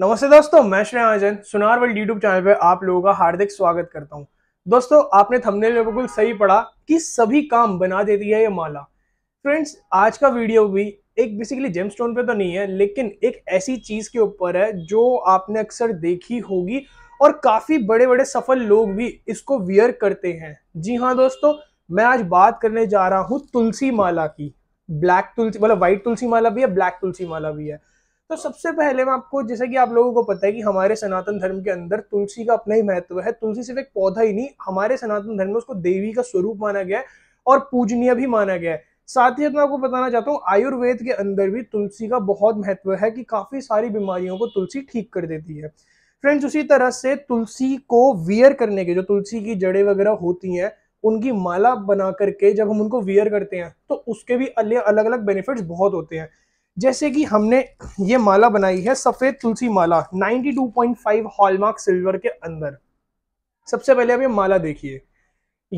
नमस्ते दोस्तों मैं श्रेय आजन सुनार वर्ल्ड यूट्यूब चैनल पर आप लोगों का हार्दिक स्वागत करता हूँ दोस्तों आपने थंबनेल में बिल्कुल सही पढ़ा कि सभी काम बना देती है ये माला फ्रेंड्स आज का वीडियो भी एक बेसिकली जेम स्टोन पे तो नहीं है लेकिन एक ऐसी चीज़ के ऊपर है जो आपने अक्सर देखी होगी और काफ़ी बड़े बड़े सफल लोग भी इसको वियर करते हैं जी हाँ दोस्तों मैं आज बात करने जा रहा हूँ तुलसी माला की ब्लैक तुलसी मतलब व्हाइट तुलसी माला भी है ब्लैक तुलसी माला भी है तो सबसे पहले मैं आपको जैसे कि आप लोगों को पता है कि हमारे सनातन धर्म के अंदर तुलसी का अपना ही महत्व है तुलसी सिर्फ एक पौधा ही नहीं हमारे सनातन धर्म में उसको देवी का स्वरूप माना गया है और पूजनीय भी माना गया है साथ ही मैं आपको बताना चाहता हूँ आयुर्वेद के अंदर भी तुलसी का बहुत महत्व है कि काफी सारी बीमारियों को तुलसी ठीक कर देती है फ्रेंड्स उसी तरह से तुलसी को वियर करने के जो तुलसी की जड़ें वगैरह होती हैं उनकी माला बना करके जब हम उनको वियर करते हैं तो उसके भी अलग अलग बेनिफिट्स बहुत होते हैं जैसे कि हमने ये माला बनाई है सफेद तुलसी माला 92.5 हॉलमार्क सिल्वर के अंदर सबसे पहले आप ये माला देखिए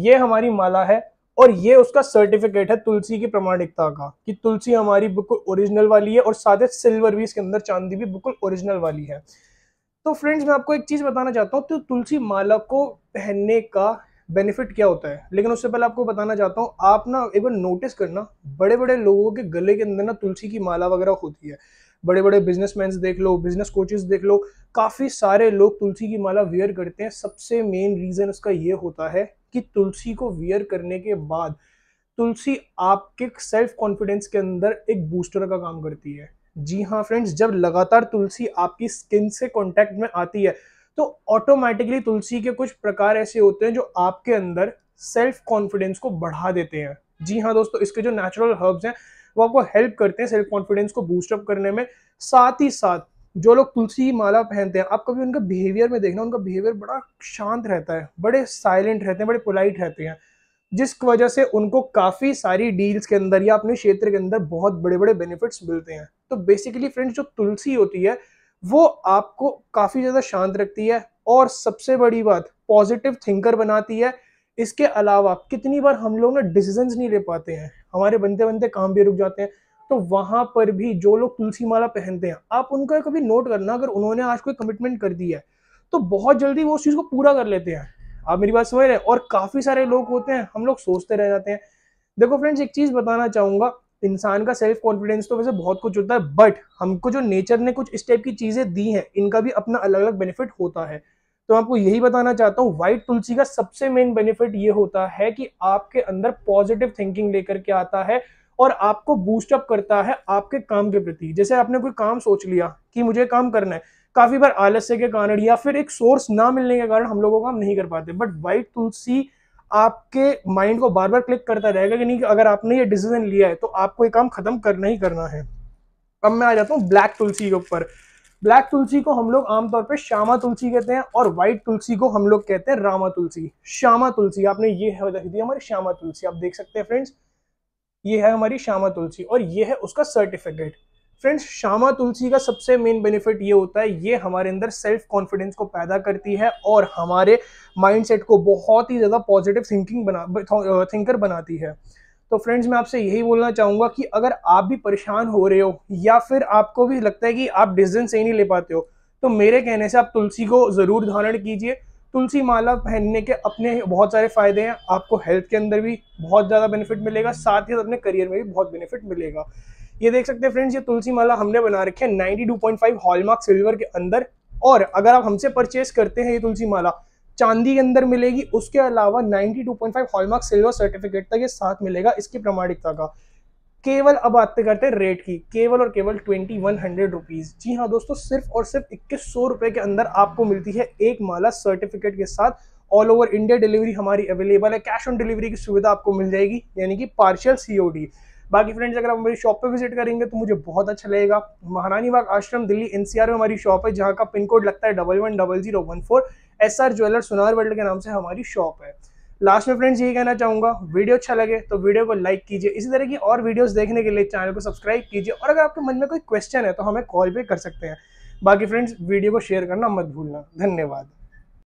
ये हमारी माला है और ये उसका सर्टिफिकेट है तुलसी की प्रमाणिकता का कि तुलसी हमारी बिल्कुल ओरिजिनल वाली है और साथ ही सिल्वर भी इसके अंदर चांदी भी बिल्कुल ओरिजिनल वाली है तो फ्रेंड्स मैं आपको एक चीज बताना चाहता हूँ तो तुलसी माला को पहनने का बेनिफिट क्या होता है लेकिन उससे पहले आपको बताना चाहता हूँ आप ना एक बार नोटिस करना बड़े बड़े लोगों के गले के अंदर ना तुलसी की माला वगैरह होती है बड़े बड़े बिजनेस देख लो बिजनेस कोचेस देख लो काफ़ी सारे लोग तुलसी की माला वियर करते हैं सबसे मेन रीज़न उसका ये होता है कि तुलसी को वियर करने के बाद तुलसी आपके सेल्फ कॉन्फिडेंस के अंदर एक बूस्टर का काम करती है जी हाँ फ्रेंड्स जब लगातार तुलसी आपकी स्किन से कॉन्टैक्ट में आती है तो ऑटोमेटिकली तुलसी के कुछ प्रकार ऐसे होते हैं जो आपके अंदर सेल्फ कॉन्फिडेंस को बढ़ा देते हैं जी हाँ दोस्तों इसके जो नेचुरल हर्ब्स हैं वो आपको हेल्प करते हैं सेल्फ कॉन्फिडेंस को बूस्टअप करने में साथ ही साथ जो लोग तुलसी माला पहनते हैं आप कभी उनका बिहेवियर में देखना उनका बिहेवियर बड़ा शांत रहता है बड़े साइलेंट रहते हैं बड़े पोलाइट रहते हैं जिस वजह से उनको काफ़ी सारी डील्स के अंदर या अपने क्षेत्र के अंदर बहुत बड़े बड़े बेनिफिट्स मिलते हैं तो बेसिकली फ्रेंड्स जो तुलसी होती है वो आपको काफ़ी ज़्यादा शांत रखती है और सबसे बड़ी बात पॉजिटिव थिंकर बनाती है इसके अलावा कितनी बार हम लोग ना डिसीजंस नहीं ले पाते हैं हमारे बनते बनते काम भी रुक जाते हैं तो वहाँ पर भी जो लोग तुलसी माला पहनते हैं आप उनका कभी नोट करना अगर उन्होंने आज कोई कमिटमेंट कर दी है तो बहुत जल्दी वो उस चीज़ को पूरा कर लेते हैं आप मेरी बात समझ रहे हैं और काफ़ी सारे लोग होते हैं हम लोग सोचते रह जाते हैं देखो फ्रेंड्स एक चीज़ बताना चाहूँगा इंसान का सेल्फ कॉन्फिडेंस तो वैसे बहुत कुछ होता है बट हमको जो नेचर ने कुछ इस टाइप की चीज़ें दी हैं इनका भी अपना अलग अलग बेनिफिट होता है तो आपको यही बताना चाहता हूँ व्हाइट तुलसी का सबसे मेन बेनिफिट ये होता है कि आपके अंदर पॉजिटिव थिंकिंग लेकर के आता है और आपको बूस्टअप करता है आपके काम के प्रति जैसे आपने कोई काम सोच लिया कि मुझे काम करना है काफ़ी बार आलस्य के कारण या फिर एक सोर्स ना मिलने के कारण हम लोगों को काम नहीं कर पाते बट वाइट तुलसी आपके माइंड को बार बार क्लिक करता रहेगा कि नहीं कि अगर आपने ये डिसीजन लिया है तो आपको ये काम खत्म करना ही करना है अब मैं आ जाता हूँ ब्लैक तुलसी के ऊपर ब्लैक तुलसी को हम लोग आमतौर पर श्यामा तुलसी कहते हैं और व्हाइट तुलसी को हम लोग कहते हैं रामा तुलसी श्यामा तुलसी आपने ये है रख दी हमारी श्यामा तुलसी आप देख सकते हैं फ्रेंड्स ये है हमारी श्यामा तुलसी और ये है उसका सर्टिफिकेट फ्रेंड्स श्यामा तुलसी का सबसे मेन बेनिफिट ये होता है ये हमारे अंदर सेल्फ कॉन्फिडेंस को पैदा करती है और हमारे माइंडसेट को बहुत ही ज़्यादा पॉजिटिव थिंकिंग बना थिंकर बनाती है तो फ्रेंड्स मैं आपसे यही बोलना चाहूँगा कि अगर आप भी परेशान हो रहे हो या फिर आपको भी लगता है कि आप डिसीजन सही नहीं ले पाते हो तो मेरे कहने से आप तुलसी को ज़रूर धारण कीजिए तुलसी माला पहनने के अपने बहुत सारे फ़ायदे हैं आपको हेल्थ के अंदर भी बहुत ज़्यादा बेनिफिट मिलेगा साथ ही साथ अपने करियर में भी बहुत बेनिफिट मिलेगा ये देख सकते हैं फ्रेंड्स ये तुलसी माला हमने बना रखे हैं ninety two point five hallmark silver के अंदर और अगर आप हमसे परचेस करते हैं ये तुलसी माला चांदी के अंदर मिलेगी उसके अलावा 92.5 हॉलमार्क सिल्वर सर्टिफिकेट तक ये साथ मिलेगा इसकी प्रमाणिकता का केवल अब बात करते हैं रेट की केवल और केवल ट्वेंटी वन हंड्रेड रुपीज़ जी हाँ दोस्तों सिर्फ और सिर्फ इक्कीस सौ रुपए के अंदर आपको मिलती है एक माला सर्टिफिकेट के साथ ऑल ओवर इंडिया डिलीवरी हमारी अवेलेबल है कैश ऑन डिलीवरी की सुविधा आपको मिल जाएगी यानी कि पार्शियल सीओडी बाकी फ्रेंड्स अगर आप मेरी शॉप पे विजिट करेंगे तो मुझे बहुत अच्छा लगेगा महारानी बाग आश्रम दिल्ली एनसीआर में हमारी शॉप है जहाँ का पिन कोड लगता है double one double zero one four S R jeweller सुनार वर्ल्ड के नाम से हमारी शॉप है लास्ट में फ्रेंड्स यही कहना चाहूँगा वीडियो अच्छा लगे तो वीडियो को लाइक कीजिए इसी तरह की और वीडियोस देखने के लिए चैनल को सब्सक्राइब कीजिए और अगर आपके मन में कोई क्वेश्चन है तो हमें कॉल पे कर सकते हैं बाकी फ्रेंड्स वीडियो को शेयर करना मत भूलना धन्यवाद